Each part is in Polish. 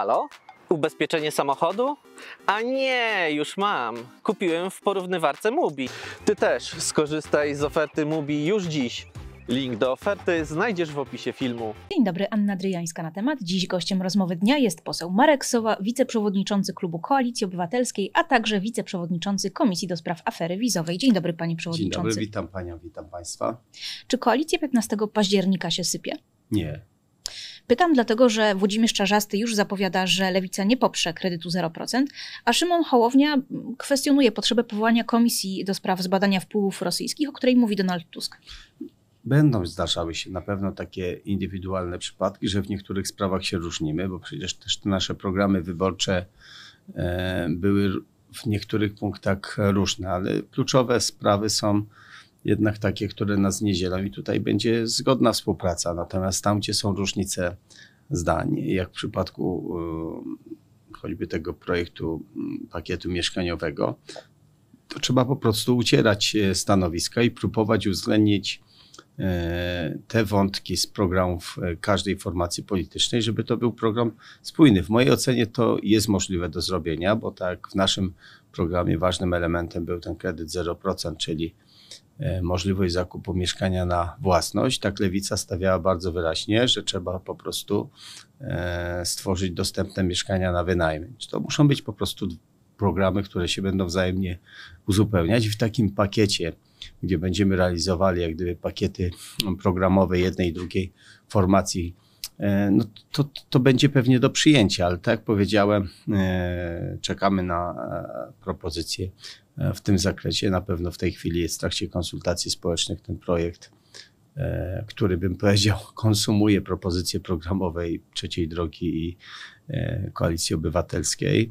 Halo? Ubezpieczenie samochodu? A nie, już mam. Kupiłem w porównywarce Mubi. Ty też skorzystaj z oferty Mubi już dziś. Link do oferty znajdziesz w opisie filmu. Dzień dobry, Anna Dryjańska na temat. Dziś gościem rozmowy dnia jest poseł Marek Sowa, wiceprzewodniczący klubu Koalicji Obywatelskiej, a także wiceprzewodniczący Komisji do Spraw Afery Wizowej. Dzień dobry, panie przewodniczący. Dzień dobry, witam panią, witam państwa. Czy koalicja 15 października się sypie? Nie. Pytam dlatego, że Włodzimierz Czarzasty już zapowiada, że Lewica nie poprze kredytu 0%, a Szymon Hołownia kwestionuje potrzebę powołania komisji do spraw zbadania wpływów rosyjskich, o której mówi Donald Tusk. Będą zdarzały się na pewno takie indywidualne przypadki, że w niektórych sprawach się różnimy, bo przecież też te nasze programy wyborcze e, były w niektórych punktach różne, ale kluczowe sprawy są jednak takie, które nas nie dzielą i tutaj będzie zgodna współpraca. Natomiast tam, gdzie są różnice zdań, jak w przypadku y, choćby tego projektu mm, pakietu mieszkaniowego, to trzeba po prostu ucierać y, stanowiska i próbować uwzględnić y, te wątki z programów każdej formacji politycznej, żeby to był program spójny. W mojej ocenie to jest możliwe do zrobienia, bo tak w naszym programie ważnym elementem był ten kredyt 0%, czyli E, możliwość zakupu mieszkania na własność, tak lewica stawiała bardzo wyraźnie, że trzeba po prostu e, stworzyć dostępne mieszkania na wynajem. To muszą być po prostu programy, które się będą wzajemnie uzupełniać. W takim pakiecie, gdzie będziemy realizowali jak gdyby pakiety programowe jednej i drugiej formacji, e, no to, to będzie pewnie do przyjęcia, ale tak jak powiedziałem, czekamy na propozycje E, w tym zakresie. Na pewno w tej chwili jest w trakcie konsultacji społecznych ten projekt, e, który bym powiedział konsumuje propozycje programowej Trzeciej Drogi i e, Koalicji Obywatelskiej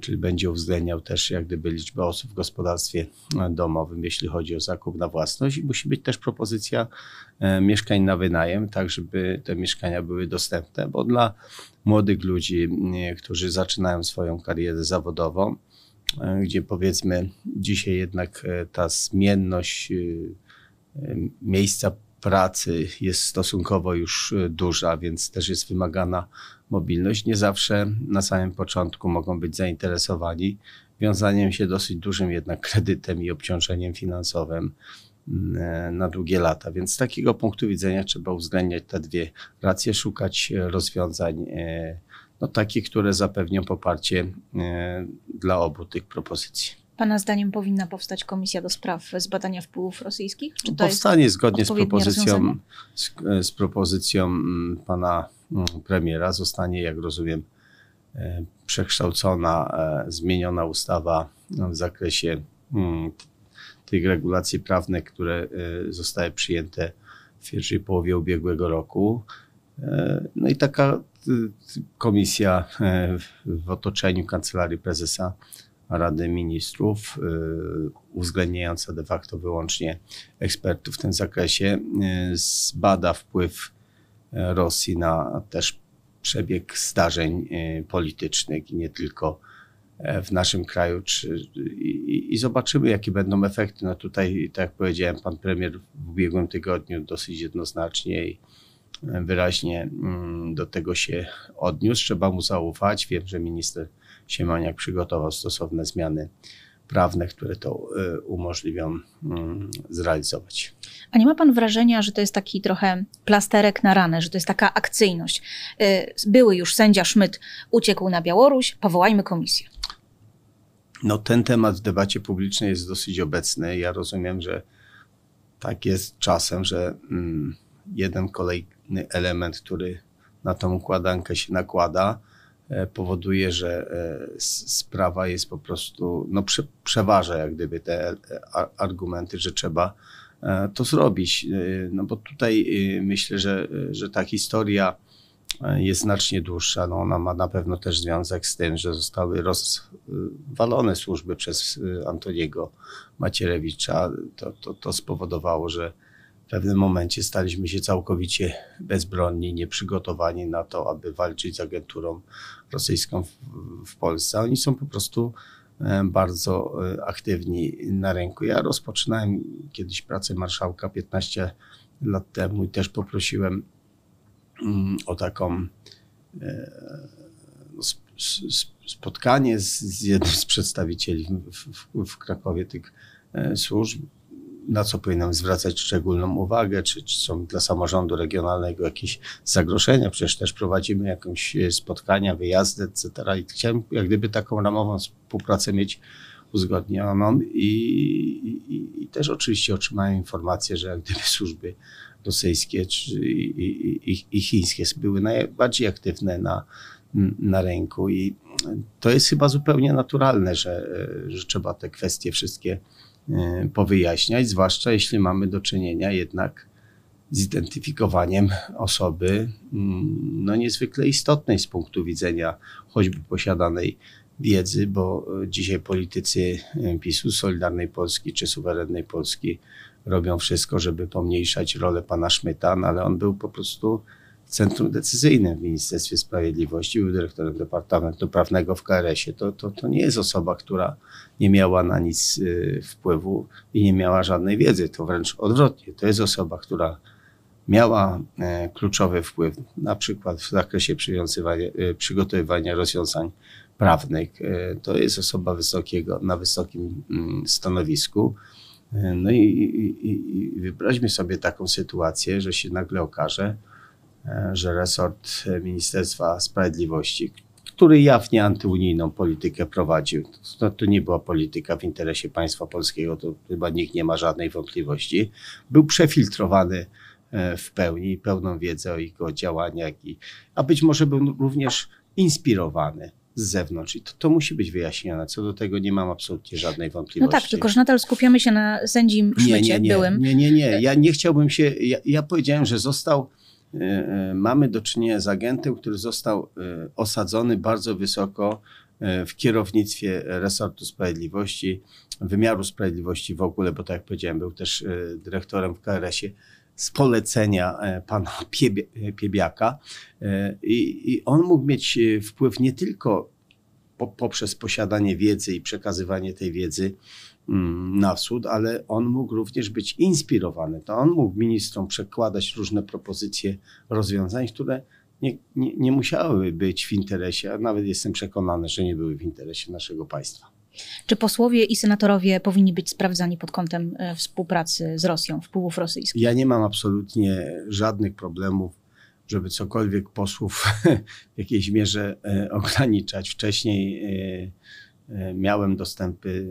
czyli będzie uwzględniał też jak gdyby liczbę osób w gospodarstwie domowym, jeśli chodzi o zakup na własność i musi być też propozycja mieszkań na wynajem, tak żeby te mieszkania były dostępne, bo dla młodych ludzi, którzy zaczynają swoją karierę zawodową, E, gdzie powiedzmy dzisiaj jednak e, ta zmienność e, miejsca pracy jest stosunkowo już duża, więc też jest wymagana mobilność. Nie zawsze na samym początku mogą być zainteresowani wiązaniem się dosyć dużym jednak kredytem i obciążeniem finansowym. E, na długie lata. Więc z takiego punktu widzenia trzeba uwzględniać te dwie racje, szukać rozwiązań e, no, takich, które zapewnią poparcie e, dla obu tych propozycji. Pana zdaniem powinna powstać komisja do spraw zbadania wpływów rosyjskich? Czy to Powstanie zgodnie z propozycją, z, z propozycją pana premiera. Zostanie, jak rozumiem, przekształcona, zmieniona ustawa w zakresie tych regulacji prawnych, które e, zostały przyjęte w pierwszej połowie ubiegłego roku. E, no i taka e, komisja w otoczeniu kancelarii prezesa Rady Ministrów, uwzględniająca de facto wyłącznie ekspertów w tym zakresie, zbada wpływ Rosji na też przebieg zdarzeń politycznych i nie tylko E, w naszym kraju czy, i, i, zobaczymy, jakie będą efekty. No tutaj, tak jak powiedziałem, pan premier w ubiegłym tygodniu dosyć jednoznacznie i e, wyraźnie mm, do tego się odniósł. Trzeba mu zaufać. Wiem, że minister Siemaniak przygotował stosowne zmiany prawne, które to e, umożliwią mm, zrealizować. A nie ma pan wrażenia, że to jest taki trochę plasterek na ranę, że to jest taka akcyjność? Były już sędzia Szmyt uciekł na Białoruś, powołajmy komisję. No, ten temat w debacie publicznej jest dosyć obecny. Ja rozumiem, że tak jest czasem, że mm, jeden kolejny element, który na tą układankę się nakłada, e, powoduje, że e, sprawa jest po prostu, no przeważa jak gdyby te e, argumenty, że trzeba to zrobić. No bo tutaj myślę, że, że ta historia jest znacznie dłuższa. No ona ma na pewno też związek z tym, że zostały rozwalone służby przez y, Antoniego Macierewicza. To, to, to spowodowało, że w pewnym momencie staliśmy się całkowicie bezbronni, nieprzygotowani na to, aby walczyć z agenturą rosyjską w, w Polsce. Oni są po prostu e, bardzo e, aktywni na rynku. Ja rozpoczynałem kiedyś pracę marszałka 15 lat temu i też poprosiłem Mm, o taką e, spotkanie z, z jednym z przedstawicieli w, w, w, Krakowie tych e, służb, na co powinnam zwracać szczególną uwagę, czy, czy są dla samorządu regionalnego jakieś zagrożenia, przecież też prowadzimy jakieś e, spotkania, wyjazdy, etc. I chciałem jak gdyby taką ramową współpracę mieć uzgodnioną i, i, i też oczywiście otrzymałem informację, że jak gdyby służby rosyjskie czy, i, i, i chińskie były najbardziej aktywne na, na rynku i to jest chyba zupełnie naturalne, że, że trzeba te kwestie wszystkie e, powyjaśniać, zwłaszcza jeśli mamy do czynienia jednak zidentyfikowaniem osoby mm, no niezwykle istotnej z punktu widzenia choćby posiadanej wiedzy, bo dzisiaj politycy e, PiSu, Solidarnej Polski czy Suwerennej Polski robią wszystko, żeby pomniejszać rolę pana Szmyta, no ale on był po prostu centrum decyzyjnym w Ministerstwie Sprawiedliwości, był dyrektorem Departamentu Prawnego w KRS-ie. To, to, to nie jest osoba, która nie miała na nic y, wpływu i nie miała żadnej wiedzy. To wręcz odwrotnie. To jest osoba, która miała e, kluczowy wpływ, na przykład w zakresie y, przygotowywania rozwiązań prawnych. E, to jest osoba wysokiego, na wysokim mm, stanowisku. No i, i, i wyobraźmy sobie taką sytuację, że się nagle okaże, e, że resort Ministerstwa Sprawiedliwości, który jawnie antyunijną politykę prowadził, to, to nie była polityka w interesie państwa polskiego, to chyba nikt nie ma żadnej wątpliwości, był przefiltrowany e, w pełni, pełną wiedzę o jego działaniach, i, a być może był również inspirowany z zewnątrz. I to, to musi być wyjaśnione. Co do tego nie mam absolutnie żadnej no wątpliwości. No tak, tylko że nadal skupiamy się na sędzim Szmycie, nie, nie, nie, byłym. Nie, nie, nie. E- ja nie chciałbym się... Ja, ja powiedziałem, że został... E, e, mamy do czynienia z agentem, który został osadzony bardzo wysoko w kierownictwie resortu sprawiedliwości, wymiaru sprawiedliwości w ogóle, bo tak jak powiedziałem, był też dyrektorem w KRS-ie z polecenia e, pana Piebiaka e, i, i on mógł mieć e, wpływ nie tylko poprzez posiadanie wiedzy i przekazywanie tej wiedzy mm, na wschód, ale on mógł również być inspirowany. To on mógł ministrom przekładać różne propozycje rozwiązań, które nie, nie, nie musiały być w interesie, a nawet jestem przekonany, że nie były w interesie naszego państwa. Czy posłowie i senatorowie powinni być sprawdzani pod kątem e, współpracy z Rosją, wpływów rosyjskich? Ja nie mam absolutnie żadnych problemów, żeby cokolwiek posłów w jakiejś mierze e, ograniczać. Wcześniej e, miałem dostępy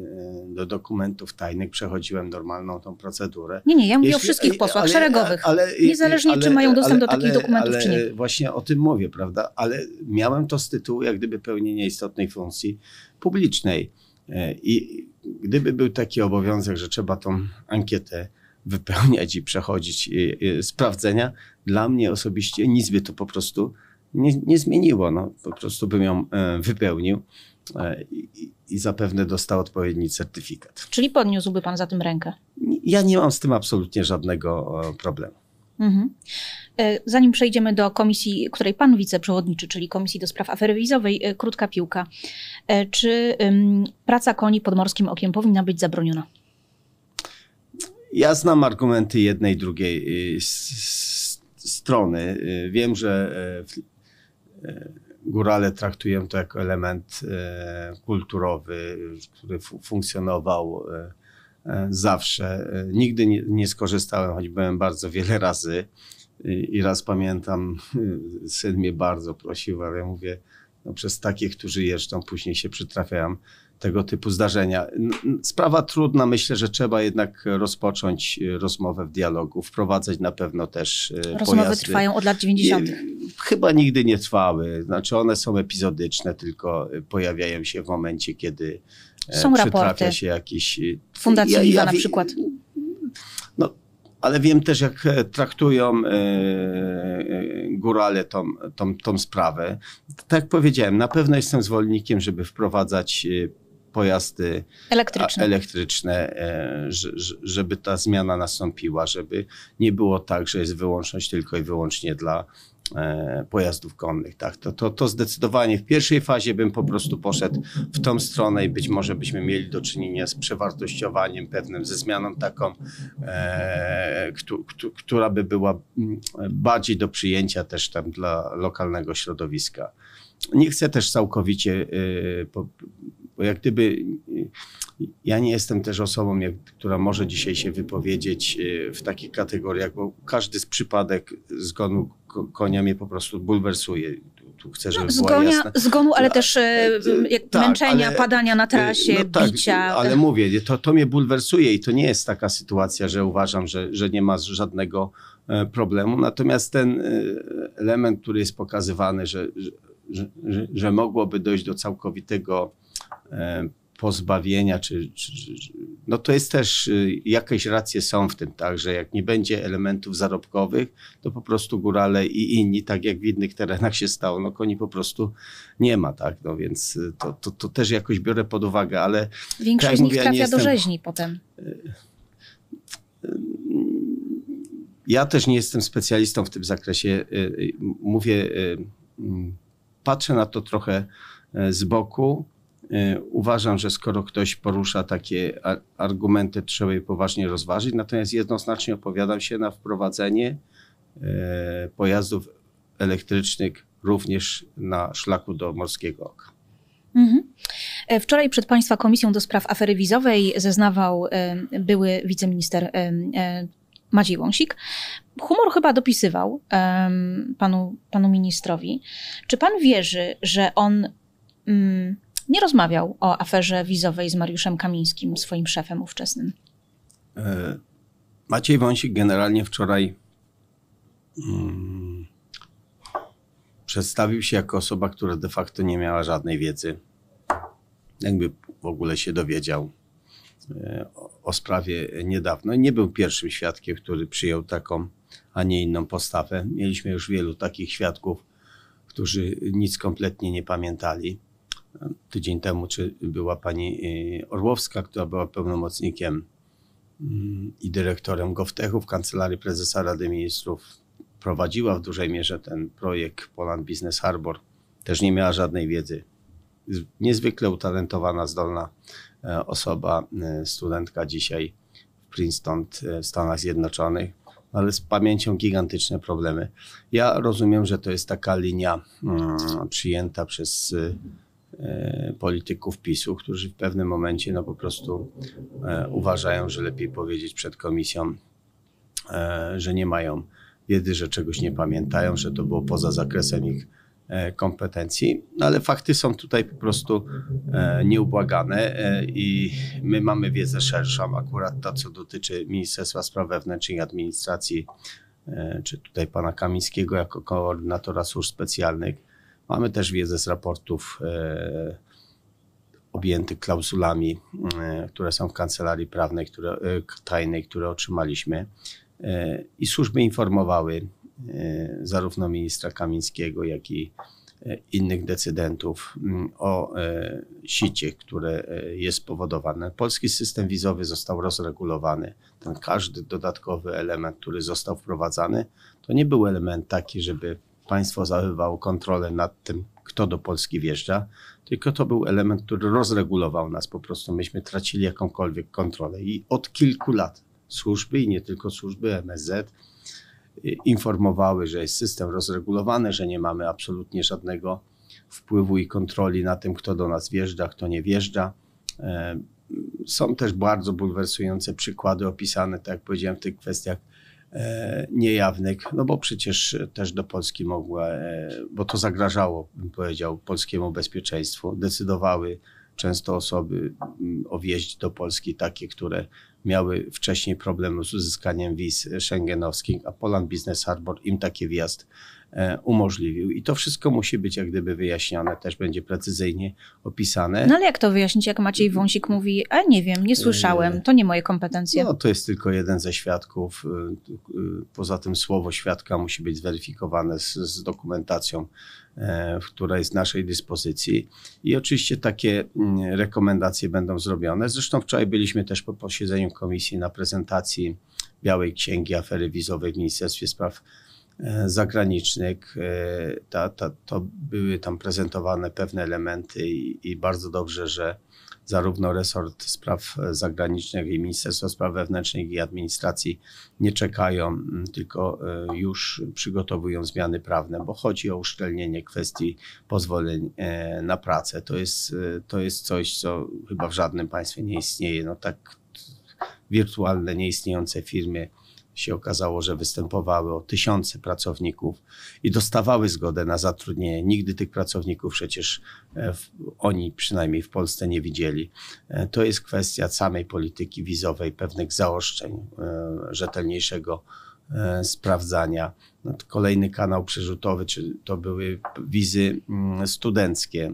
do dokumentów tajnych, przechodziłem normalną tą procedurę. Nie, nie, ja mówię Jeśli, o wszystkich posłach ale, szeregowych. Ale, ale, Niezależnie, czy mają dostęp do takich dokumentów, czy nie. Właśnie o tym mówię, prawda? Ale miałem to z tytułu jak gdyby pełnienia istotnej funkcji publicznej. E, I gdyby był taki obowiązek, że trzeba tą ankietę wypełniać i przechodzić e, e, sprawdzenia, dla mnie osobiście nic by to po prostu nie, nie zmieniło. No, po prostu bym ją wypełnił i, i zapewne dostał odpowiedni certyfikat. Czyli podniósłby pan za tym rękę? Ja nie mam z tym absolutnie żadnego problemu. Mhm. E, zanim przejdziemy do komisji, której pan wiceprzewodniczy, czyli Komisji do Spraw Afery Wizowej, e, krótka piłka. E, czy praca koni pod morskim okiem powinna być zabroniona? Ja znam argumenty jednej, drugiej y, strony. Y, wiem, że górale traktują to jako element kulturowy, który funkcjonował E, zawsze. E, nigdy nie, nie skorzystałem, choć byłem bardzo wiele razy. I raz pamiętam, e, syn mnie bardzo prosił, ale ja mówię, no przez takich, którzy jeżdżą, później się przytrafiają, tego typu zdarzenia. Sprawa trudna, myślę, że trzeba jednak rozpocząć y, rozmowę w dialogu, wprowadzać na pewno też y, Rozmowy pojazdy. trwają od lat 90. Y, chyba nigdy nie trwały, znaczy one są epizodyczne, tylko pojawiają się w momencie, kiedy e, są raporty. się jakiś... Fundacja ja, ja, na przykład. No, ale wiem też, jak e, traktują e, górale tą, tą, tą sprawę. Tak jak powiedziałem, na pewno jestem zwolennikiem, żeby wprowadzać pojazdy e, elektryczne, elektryczne e, żeby ta zmiana nastąpiła, żeby nie było tak, że jest wyłączność tylko i wyłącznie dla e, pojazdów konnych. Tak? To, to, to zdecydowanie w pierwszej fazie bym po prostu poszedł w tą stronę i być może byśmy mieli do czynienia z przewartościowaniem pewnym, ze zmianą taką, e, która by była mm, bardziej do przyjęcia też tam dla lokalnego środowiska. Nie chcę też całkowicie y, po, bo jak gdyby ja nie jestem też osobą, jak, która może dzisiaj się wypowiedzieć e, w takich kategoriach, bo każdy z przypadek zgonu konia mnie po prostu bulwersuje. Tu chcę, żeby no, zgonia, Zgonu, ale też e, e, jak tak, męczenia, ale, padania na trasie, no tak, bicia. Ale mówię, to, to mnie bulwersuje i to nie jest taka sytuacja, że uważam, że, że nie ma żadnego problemu. Natomiast ten element, który jest pokazywany, że, że, że, że mogłoby dojść do całkowitego E, pozbawienia, czy, czy, no to jest też, y, jakieś racje są w tym, tak, że jak nie będzie elementów zarobkowych, to po prostu górale i inni, tak jak w innych terenach się stało, no koni po prostu nie ma, tak, no więc y, to, to, to też jakoś biorę pod uwagę, ale... Większość tak, z nich trafia jestem, do rzeźni potem. Y, ja też nie jestem specjalistą w tym zakresie, mówię, mm, patrzę na to trochę z boku, Y, uważam, że skoro ktoś porusza takie argumenty, trzeba je poważnie rozważyć. Natomiast jednoznacznie opowiadam się na wprowadzenie y, pojazdów elektrycznych również na szlaku do Morskiego Oka. Mhm. E, wczoraj przed Państwa Komisją do Spraw Afery Wizowej zeznawał e, były wiceminister e, Maciej Wąsik. Humor chyba dopisywał panu, panu ministrowi. Czy pan wierzy, że on mm, nie rozmawiał o aferze wizowej z Mariuszem Kamińskim, swoim szefem ówczesnym. E, Maciej Wąsik generalnie wczoraj mm, przedstawił się jako osoba, która de facto nie miała żadnej wiedzy. Jakby w ogóle się dowiedział o, e, o sprawie niedawno. Nie był pierwszym świadkiem, który przyjął taką, a nie inną postawę. Mieliśmy już wielu takich świadków, którzy nic kompletnie nie pamiętali tydzień temu czy była pani y, Orłowska, która była pełnomocnikiem mm, i dyrektorem GovTechu w Kancelarii Prezesa Rady Ministrów. Prowadziła w dużej mierze ten projekt Poland Business Harbor. Też nie miała żadnej wiedzy. Niezwykle utalentowana, zdolna e, osoba, e, studentka dzisiaj w Princeton e, w Stanach Zjednoczonych, ale z pamięcią gigantyczne problemy. Ja rozumiem, że to jest taka linia mm, przyjęta przez E, polityków PiSu, którzy w pewnym momencie no po prostu e, uważają, że lepiej powiedzieć przed komisją, e, że nie mają wiedzy, że czegoś nie pamiętają, że to było poza zakresem ich kompetencji, no ale fakty są tutaj po prostu nieubłagane i my mamy wiedzę szerszą, akurat ta, co dotyczy Ministerstwa Spraw Wewnętrznych i Administracji, czy tutaj pana Kamińskiego jako koordynatora służb specjalnych, Mamy też wiedzę z raportów e, objętych klauzulami, e, które są w kancelarii prawnej, które, e, tajnej, które otrzymaliśmy. I służby informowały zarówno ministra Kamińskiego, jak i innych decydentów mm, o sicie, które jest spowodowane. Polski system wizowy został rozregulowany. Ten każdy dodatkowy element, który został wprowadzany, to nie był element taki, żeby państwo zachowywało kontrolę nad tym, kto do Polski wjeżdża, tylko to był element, który rozregulował nas po prostu. Myśmy tracili jakąkolwiek kontrolę i od kilku lat służby i nie tylko służby MSZ y, informowały, że jest system rozregulowany, że nie mamy absolutnie żadnego wpływu i kontroli na tym, kto do nas wjeżdża, kto nie wjeżdża. E, są też bardzo bulwersujące przykłady opisane, tak jak powiedziałem, w tych kwestiach E, niejawnych, no bo przecież też do Polski mogła, e, bo to zagrażało, bym powiedział, polskiemu bezpieczeństwu. Decydowały często osoby mm, o wjeździe do Polski, takie, które miały wcześniej problemy z uzyskaniem wiz szengenowskich, a Poland Business Harbor im taki wjazd E, umożliwił. I to wszystko musi być jak gdyby wyjaśnione, też będzie precyzyjnie opisane. No ale jak to wyjaśnić, jak Maciej Wąsik mówi, a e, nie wiem, nie słyszałem, to nie moje kompetencje. No to jest tylko jeden ze świadków. E, poza tym słowo świadka musi być zweryfikowane z, z dokumentacją, która jest w naszej dyspozycji. I oczywiście takie mm, rekomendacje będą zrobione. Zresztą wczoraj byliśmy też po posiedzeniu komisji na prezentacji Białej Księgi Afery Wizowej w Ministerstwie Spraw E, zagranicznych. E, ta, ta, to były tam prezentowane pewne elementy i, i bardzo dobrze, że zarówno resort spraw zagranicznych i Ministerstwo Spraw Wewnętrznych i Administracji nie czekają, tylko e, już przygotowują zmiany prawne, bo chodzi o uszczelnienie kwestii pozwoleń na pracę. To jest, to jest coś, co chyba w żadnym państwie nie istnieje. No tak wirtualne, nieistniejące firmy się okazało, że występowały o tysiące pracowników i dostawały zgodę na zatrudnienie. Nigdy tych pracowników przecież e, w, oni przynajmniej w Polsce nie widzieli. E, to jest kwestia samej polityki wizowej, pewnych zaoszczeń, e, rzetelniejszego sprawdzania. No, kolejny kanał przerzutowy czy to były wizy mm, studenckie.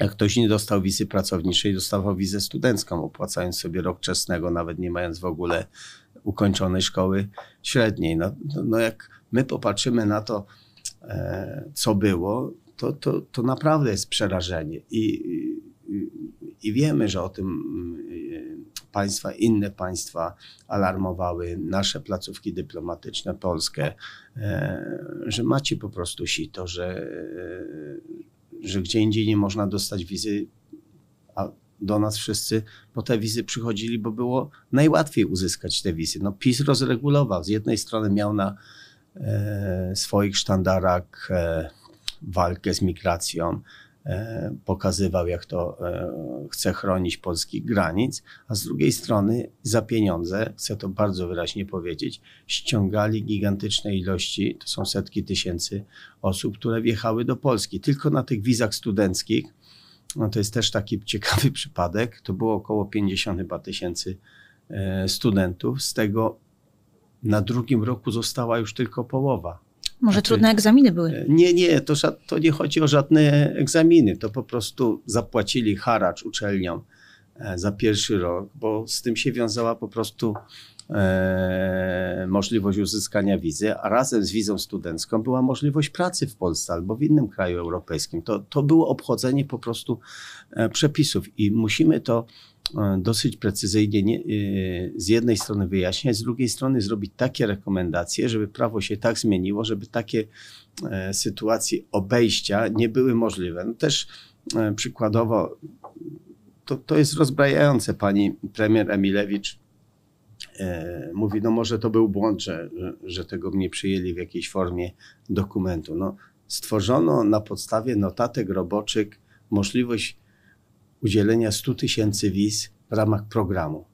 Jak ktoś nie dostał wizy pracowniczej, dostawał wizę studencką, opłacając sobie rok czesnego, nawet nie mając w ogóle ukończonej szkoły średniej. No, no jak my popatrzymy na to, e, co było, to, to, to naprawdę jest przerażenie. I, i, I wiemy, że o tym e, państwa, inne państwa alarmowały nasze placówki dyplomatyczne, polskie, e, że macie po prostu sito, że, że gdzie indziej nie można dostać wizy do nas wszyscy po te wizy przychodzili, bo było najłatwiej uzyskać te wizy. No, PiS rozregulował. Z jednej strony miał na e, swoich sztandarach e, walkę z migracją, e, pokazywał, jak to e, chce chronić polskich granic, a z drugiej strony za pieniądze, chcę to bardzo wyraźnie powiedzieć, ściągali gigantyczne ilości, to są setki tysięcy osób, które wjechały do Polski. Tylko na tych wizach studenckich no to jest też taki ciekawy przypadek. To było około 50 chyba tysięcy e, studentów. Z tego na drugim roku została już tylko połowa. Może znaczy, trudne egzaminy były? E, nie, nie, to, to nie chodzi o żadne egzaminy. To po prostu zapłacili haracz uczelniom e, za pierwszy rok, bo z tym się wiązała po prostu E, możliwość uzyskania wizy, a razem z wizą studencką była możliwość pracy w Polsce albo w innym kraju europejskim. To, to było obchodzenie po prostu e, przepisów i musimy to e, dosyć precyzyjnie nie, z jednej strony wyjaśniać, z drugiej strony zrobić takie rekomendacje, żeby prawo się tak zmieniło, żeby takie sytuacje obejścia nie były możliwe. No też przykładowo to, to jest rozbrajające. Pani premier Emilewicz E, mówi, no może to był błąd, że, że tego mnie przyjęli w jakiejś formie dokumentu. No, stworzono na podstawie notatek roboczych możliwość udzielenia 100 tysięcy wiz w ramach programu.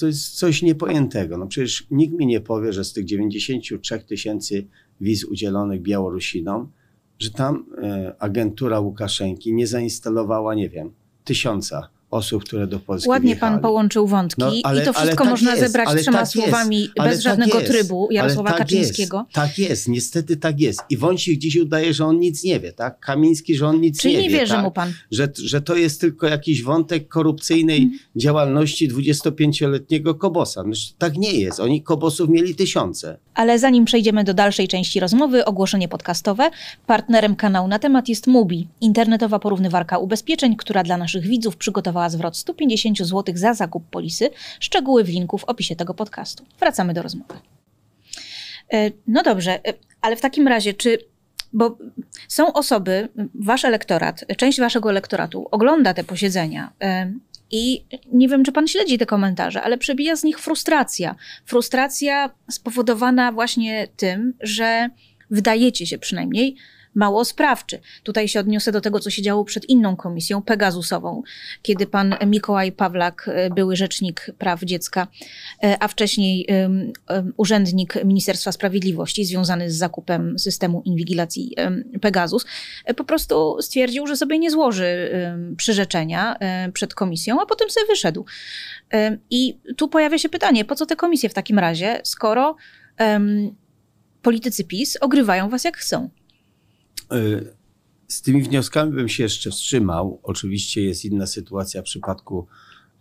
To jest coś niepojętego. No przecież nikt mi nie powie, że z tych 93 tysięcy wiz udzielonych Białorusinom, że tam e, agentura Łukaszenki nie zainstalowała, nie wiem, tysiąca osób, które do Polski Ładnie pan połączył no, wątki no, ale, i to wszystko tak można jest, zebrać trzema tak słowami bez tak żadnego jest, trybu Jarosława tak Kaczyńskiego. Jest, tak jest, niestety tak jest. I Wąsik dziś udaje, że on nic nie wie, tak? Kamiński, że on nic Czyli nie, nie wie. Czyli nie wierzy tak? mu pan? Że, że to jest tylko jakiś wątek korupcyjnej hmm. działalności 25-letniego Kobosa. Znaczy, tak nie jest. Oni Kobosów mieli tysiące. Ale zanim przejdziemy do dalszej części rozmowy, ogłoszenie podcastowe. Partnerem kanału na temat jest Mubi, internetowa porównywarka ubezpieczeń, która dla naszych widzów przygotowała zwrot 150 zł za zakup polisy. Szczegóły w linku w opisie tego podcastu. Wracamy do rozmowy. E, no dobrze, e, ale w takim razie, czy bo są osoby, wasz elektorat, część waszego elektoratu ogląda te posiedzenia e, i nie wiem, czy pan śledzi te komentarze, ale przebija z nich frustracja. Frustracja spowodowana właśnie tym, że wydajecie się przynajmniej, mało sprawczy. Tutaj się odniosę do tego, co się działo przed inną komisją, Pegasusową, kiedy pan Mikołaj Pawlak, e, były rzecznik praw dziecka, e, a wcześniej urzędnik Ministerstwa Sprawiedliwości związany z zakupem systemu inwigilacji Pegasus, e, po prostu stwierdził, że sobie nie złoży przyrzeczenia przed komisją, a potem sobie wyszedł. I tu pojawia się pytanie, po co te komisje w takim razie, skoro politycy PiS ogrywają was jak chcą? Y, z tymi wnioskami bym się jeszcze wstrzymał. Oczywiście jest inna sytuacja w przypadku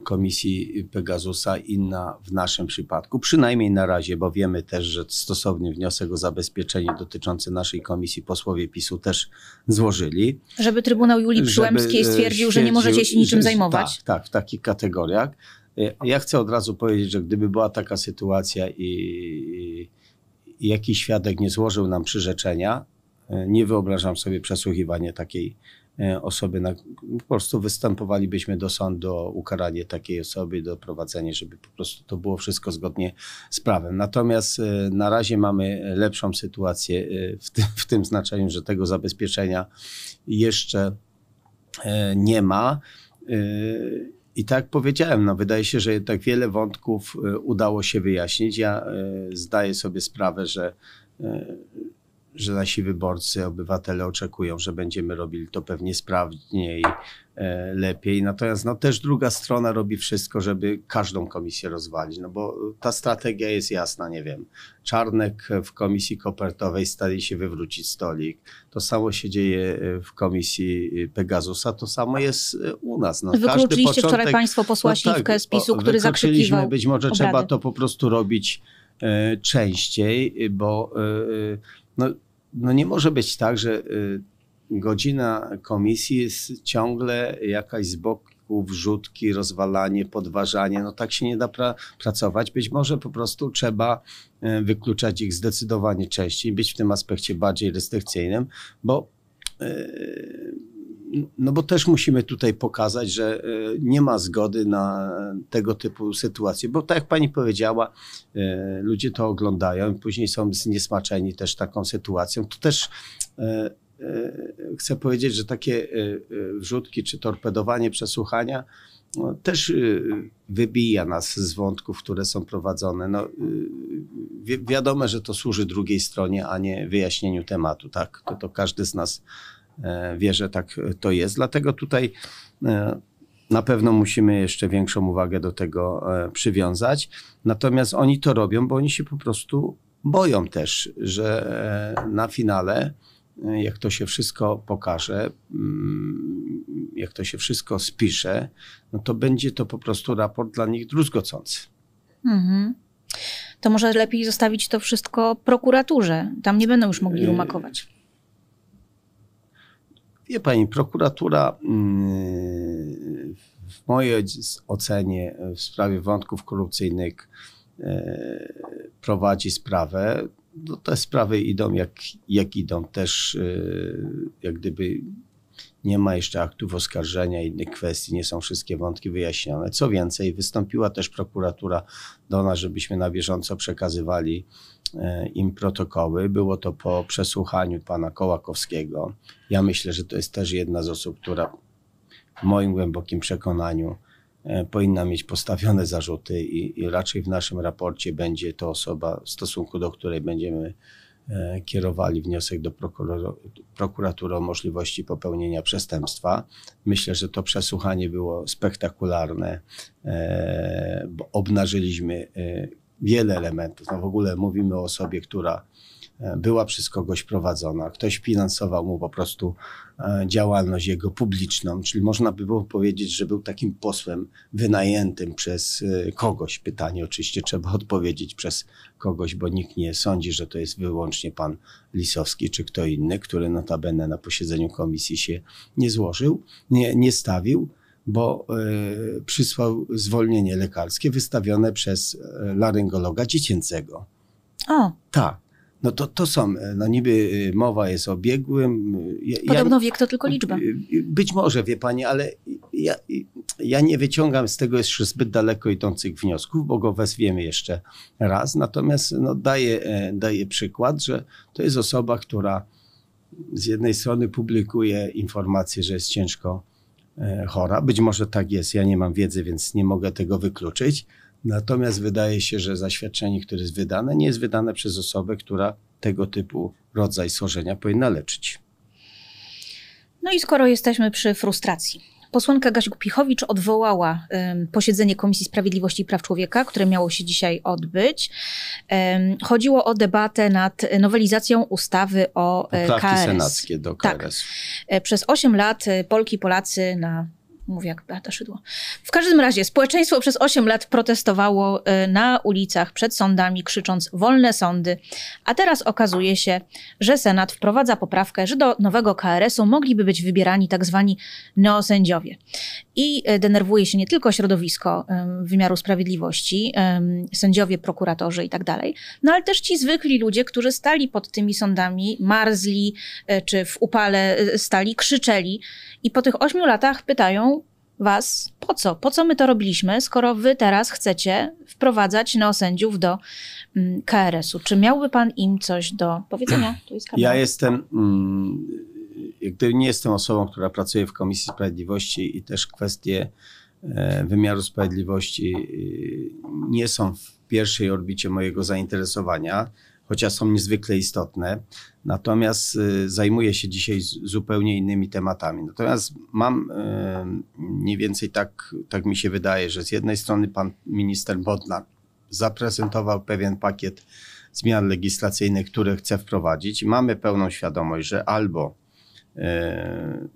Komisji Pegasusa, inna w naszym przypadku, przynajmniej na razie, bo wiemy też, że stosowny wniosek o zabezpieczenie dotyczący naszej komisji posłowie PiSu też złożyli. Żeby Trybunał Julii Przyłębskiej e, stwierdził, że nie możecie się niczym że, zajmować. Tak, tak, w takich kategoriach. E, ja chcę od razu powiedzieć, że gdyby była taka sytuacja i, i jakiś świadek nie złożył nam przyrzeczenia, E, nie wyobrażam sobie przesłuchiwania takiej e, osoby. Na, po prostu występowalibyśmy do sądu o ukaranie takiej osoby, do prowadzenia, żeby po prostu to było wszystko zgodnie z prawem. Natomiast e, na razie mamy lepszą sytuację w, tym, w tym znaczeniu, że tego zabezpieczenia jeszcze nie ma. I tak powiedziałem, no wydaje się, że jednak wiele wątków udało się wyjaśnić. Ja zdaję sobie sprawę, że że nasi wyborcy, obywatele oczekują, że będziemy robili to pewnie sprawniej, e, lepiej. Natomiast no, też druga strona robi wszystko, żeby każdą komisję rozwalić, no bo ta strategia jest jasna, nie wiem. Czarnek w komisji kopertowej stali się wywrócić stolik. To samo się dzieje e, w komisji e, Pegasusa, to samo jest u nas. No, Wykluczyliście początek, wczoraj państwo posła no, Śliwkę tak, z PiSu, który zakrzykiwał Być może obrady. trzeba to po prostu robić częściej, bo no, no nie może być tak, że y, godzina komisji jest ciągle jakaś z boku wrzutki, rozwalanie, podważanie. No tak się nie da pra pracować. Być może po prostu trzeba y, wykluczać ich zdecydowanie częściej, być w tym aspekcie bardziej restrykcyjnym, bo yy, no bo też musimy tutaj pokazać, że e, nie ma zgody na tego typu sytuacje, bo tak jak pani powiedziała, e, ludzie to oglądają i później są zniesmaczeni też taką sytuacją. To też e, chcę powiedzieć, że takie wrzutki czy torpedowanie przesłuchania no, też wybija nas z wątków, które są prowadzone. No, wi wiadomo, że to służy drugiej stronie, a nie wyjaśnieniu tematu. Tak, to, to każdy z nas E, wierzę, tak to jest. Dlatego tutaj e, na pewno musimy jeszcze większą uwagę do tego e, przywiązać. Natomiast oni to robią, bo oni się po prostu boją też, że na finale, jak to się wszystko pokaże, mm, jak to się wszystko spisze, no to będzie to po prostu raport dla nich druzgocący. Mhm. To może lepiej zostawić to wszystko prokuraturze. Tam nie będą już mogli rumakować. Wie pani, prokuratura mm, w mojej ocenie w sprawie wątków korupcyjnych e, prowadzi sprawę. No te sprawy idą jak, jak idą, też e, jak gdyby nie ma jeszcze aktów oskarżenia i innych kwestii, nie są wszystkie wątki wyjaśnione. Co więcej, wystąpiła też prokuratura do nas, żebyśmy na bieżąco przekazywali E, im protokoły. Było to po przesłuchaniu pana Kołakowskiego. Ja myślę, że to jest też jedna z osób, która w moim głębokim przekonaniu e, powinna mieć postawione zarzuty i, i raczej w naszym raporcie będzie to osoba, w stosunku do której będziemy e, kierowali wniosek do prokuratury o możliwości popełnienia przestępstwa. Myślę, że to przesłuchanie było spektakularne, bo obnażyliśmy wiele elementów. No w ogóle mówimy o osobie, która e, była przez kogoś prowadzona, ktoś finansował mu po prostu e, działalność jego publiczną, czyli można by było powiedzieć, że był takim posłem wynajętym przez e, kogoś. Pytanie oczywiście trzeba odpowiedzieć przez kogoś, bo nikt nie sądzi, że to jest wyłącznie pan Lisowski czy kto inny, który notabene na posiedzeniu komisji się nie złożył, nie, nie stawił bo e, przysłał zwolnienie lekarskie wystawione przez e, laryngologa dziecięcego. O. Tak. No to, to są, e, no niby mowa jest o biegłym. Ja, Podobno ja, wiek to tylko liczba. Być może, wie pani, ale ja, ja nie wyciągam z tego jeszcze zbyt daleko idących wniosków, bo go wezwiemy jeszcze raz. Natomiast no, daję, daję przykład, że to jest osoba, która z jednej strony publikuje informacje, że jest ciężko E, chora. Być może tak jest, ja nie mam wiedzy, więc nie mogę tego wykluczyć. Natomiast wydaje się, że zaświadczenie, które jest wydane, nie jest wydane przez osobę, która tego typu rodzaj schorzenia powinna leczyć. No i skoro jesteśmy przy frustracji, Posłanka Gaś-Gupichowicz odwołała posiedzenie Komisji Sprawiedliwości i Praw Człowieka, które miało się dzisiaj odbyć. chodziło o debatę nad nowelizacją ustawy o e, Poprawki KRS. senackie do KRS. Tak. E, przez 8 lat e, Polki i Polacy na Mówię jak Beata Szydło. W każdym razie społeczeństwo przez 8 lat protestowało e, na ulicach przed sądami, krzycząc wolne sądy, a teraz okazuje się, że Senat wprowadza poprawkę, że do nowego KRS-u mogliby być wybierani tak zwani neosędziowie. I e, denerwuje się nie tylko środowisko wymiaru sprawiedliwości, sędziowie, prokuratorzy i tak dalej, no ale też ci zwykli ludzie, którzy stali pod tymi sądami, marzli e, czy w upale stali, krzyczeli i po tych 8 latach pytają, was, po co? Po co my to robiliśmy, skoro wy teraz chcecie wprowadzać neosędziów do mm, KRS-u? Czy miałby pan im coś do powiedzenia? Tu jest ja jestem, mm, nie jestem osobą, która pracuje w Komisji Sprawiedliwości i też kwestie e, wymiaru sprawiedliwości y, nie są w pierwszej orbicie mojego zainteresowania chociaż są niezwykle istotne. Natomiast y, zajmuję się dzisiaj zupełnie innymi tematami. Natomiast mam y, mniej więcej tak, tak mi się wydaje, że z jednej strony pan minister Bodnar zaprezentował pewien pakiet zmian legislacyjnych, które chce wprowadzić. Mamy pełną świadomość, że albo y,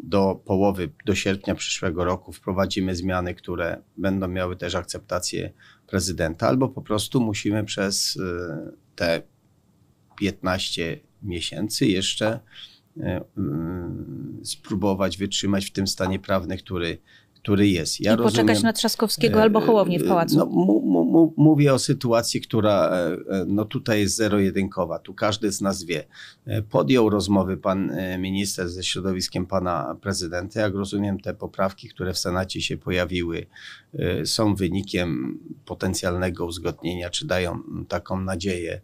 do połowy, do sierpnia przyszłego roku wprowadzimy zmiany, które będą miały też akceptację prezydenta, albo po prostu musimy przez te 15 miesięcy jeszcze e, spróbować wytrzymać w tym stanie prawnym, który który jest. Ja I rozumiem, poczekać na Trzaskowskiego e, albo Hołownię w e, pałacu. No, mówię o sytuacji, która e, no, tutaj jest zero-jedynkowa. Tu każdy z nas wie. Podjął rozmowy pan minister ze środowiskiem pana prezydenta. Jak rozumiem, te poprawki, które w Senacie się pojawiły, są wynikiem potencjalnego uzgodnienia, czy dają taką nadzieję,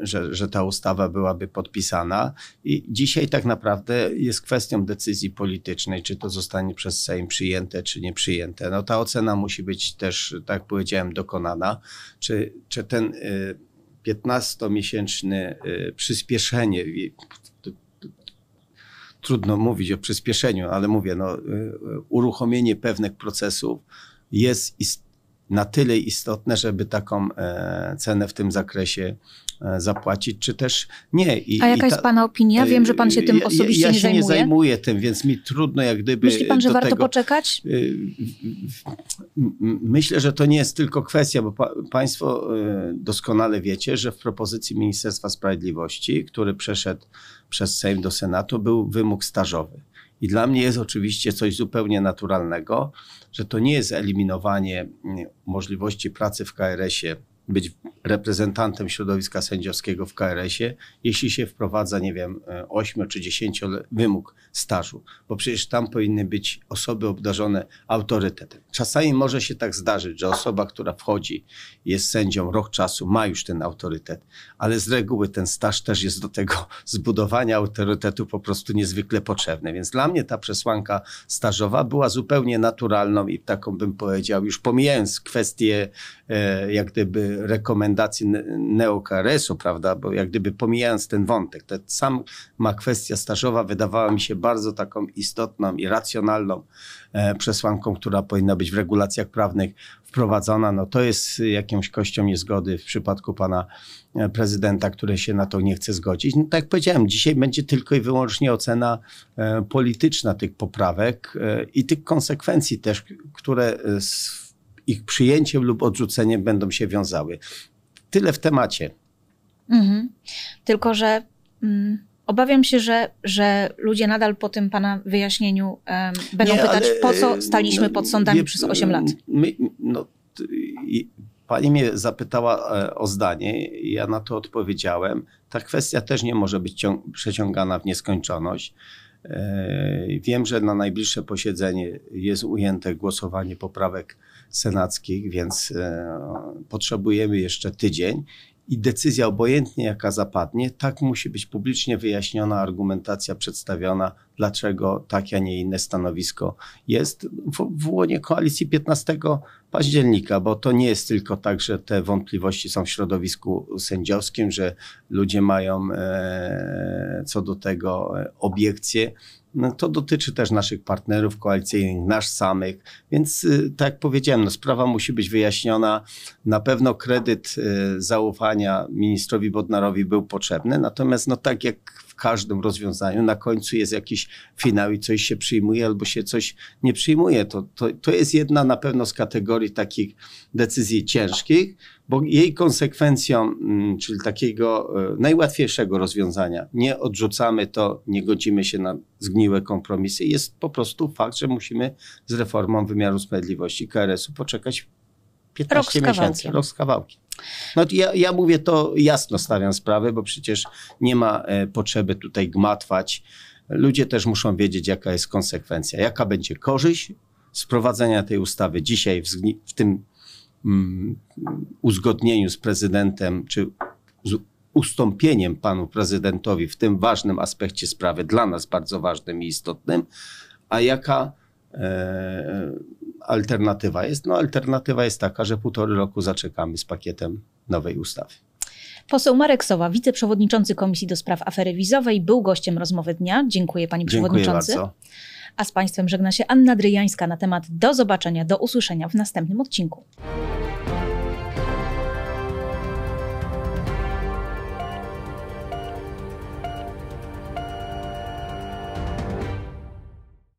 że, że ta ustawa byłaby podpisana. I dzisiaj tak naprawdę jest kwestią decyzji politycznej, czy to zostanie przez Sejm przyjęte czy nieprzyjęte. No ta ocena musi być też, tak powiedziałem, dokonana. Czy, czy ten 15-miesięczny y, y, przyspieszenie, y, trudno mówić o przyspieszeniu, ale mówię, no, uruchomienie pewnych procesów jest na tyle istotne, żeby taką e, cenę w tym zakresie E, zapłacić, czy też nie. I, A jaka i ta, jest Pana opinia? Wiem, że Pan się tym osobiście ja, ja się nie zajmuje. Ja się nie zajmuję tym, więc mi trudno jak gdyby. Myśli Pan, że warto tego... poczekać? Y, myślę, że to nie jest tylko kwestia, bo pa, Państwo y, doskonale wiecie, że w propozycji Ministerstwa Sprawiedliwości, który przeszedł przez Sejm do Senatu, był wymóg stażowy. I dla mnie jest oczywiście coś zupełnie naturalnego, że to nie jest eliminowanie y, możliwości pracy w KRS-ie być reprezentantem środowiska sędziowskiego w KRS-ie, jeśli się wprowadza, nie wiem, 8 e, czy 10 wymóg stażu, bo przecież tam powinny być osoby obdarzone autorytetem. Czasami może się tak zdarzyć, że osoba, która wchodzi, jest sędzią rok czasu, ma już ten autorytet, ale z reguły ten staż też jest do tego zbudowania autorytetu po prostu niezwykle potrzebny. Więc dla mnie ta przesłanka stażowa była zupełnie naturalną i taką bym powiedział, już pomijając kwestię e, jak gdyby rekomendacji neokRS-u, prawda, bo jak gdyby pomijając ten wątek, to sama kwestia stażowa wydawała mi się bardzo taką istotną i racjonalną e, przesłanką, która powinna być w regulacjach prawnych wprowadzona. No to jest jakąś kością niezgody w przypadku pana e, prezydenta, który się na to nie chce zgodzić. No, tak jak powiedziałem, dzisiaj będzie tylko i wyłącznie ocena e, polityczna tych poprawek i tych konsekwencji też, które z ich przyjęciem lub odrzuceniem będą się wiązały. Tyle w temacie. Mhm. Tylko, że. Mm, Obawiam się, że, że ludzie nadal po tym pana wyjaśnieniu um, będą nie, pytać, ale, po co y, staliśmy no, pod sądami przez 8 lat. My, no, pani mnie zapytała e, o zdanie, ja na to odpowiedziałem. Ta kwestia też nie może być ciąg- przeciągana w nieskończoność. E, wiem, że na najbliższe posiedzenie jest ujęte głosowanie poprawek senackich, więc e, potrzebujemy jeszcze tydzień i decyzja, obojętnie jaka zapadnie, tak musi być publicznie wyjaśniona argumentacja przedstawiona, dlaczego takie, a nie inne stanowisko jest w, w łonie koalicji 15 października, bo to nie jest tylko tak, że te wątpliwości są w środowisku sędziowskim, że ludzie mają e, co do tego e, obiekcje. No to dotyczy też naszych partnerów koalicyjnych, nas samych, więc y, tak jak powiedziałem, no, sprawa musi być wyjaśniona. Na pewno kredyt y, zaufania ministrowi Bodnarowi był potrzebny, natomiast no tak jak w każdym rozwiązaniu, na końcu jest jakiś finał i coś się przyjmuje albo się coś nie przyjmuje. To, to, to jest jedna na pewno z kategorii takich decyzji ciężkich bo jej konsekwencją, mm, czyli takiego e, najłatwiejszego rozwiązania, nie odrzucamy to, nie godzimy się na zgniłe kompromisy, jest po prostu fakt, że musimy z reformą wymiaru sprawiedliwości KRS-u poczekać 15 rok miesięcy, rok z kawałkiem. No ja, ja mówię to jasno, stawiam sprawę, bo przecież nie ma e, potrzeby tutaj gmatwać. Ludzie też muszą wiedzieć, jaka jest konsekwencja, jaka będzie korzyść sprowadzenia tej ustawy dzisiaj w, w tym Mm, uzgodnieniu z prezydentem, czy z ustąpieniem panu prezydentowi w tym ważnym aspekcie sprawy, dla nas bardzo ważnym i istotnym, a jaka e, alternatywa jest? No, alternatywa jest taka, że półtory roku zaczekamy z pakietem nowej ustawy. Poseł Marek Sowa, wiceprzewodniczący Komisji do Spraw Afery Wizowej, był gościem rozmowy dnia. Dziękuję panie Dziękuję przewodniczący. Bardzo. A z Państwem żegna się Anna Dryjańska na temat do zobaczenia, do usłyszenia w następnym odcinku.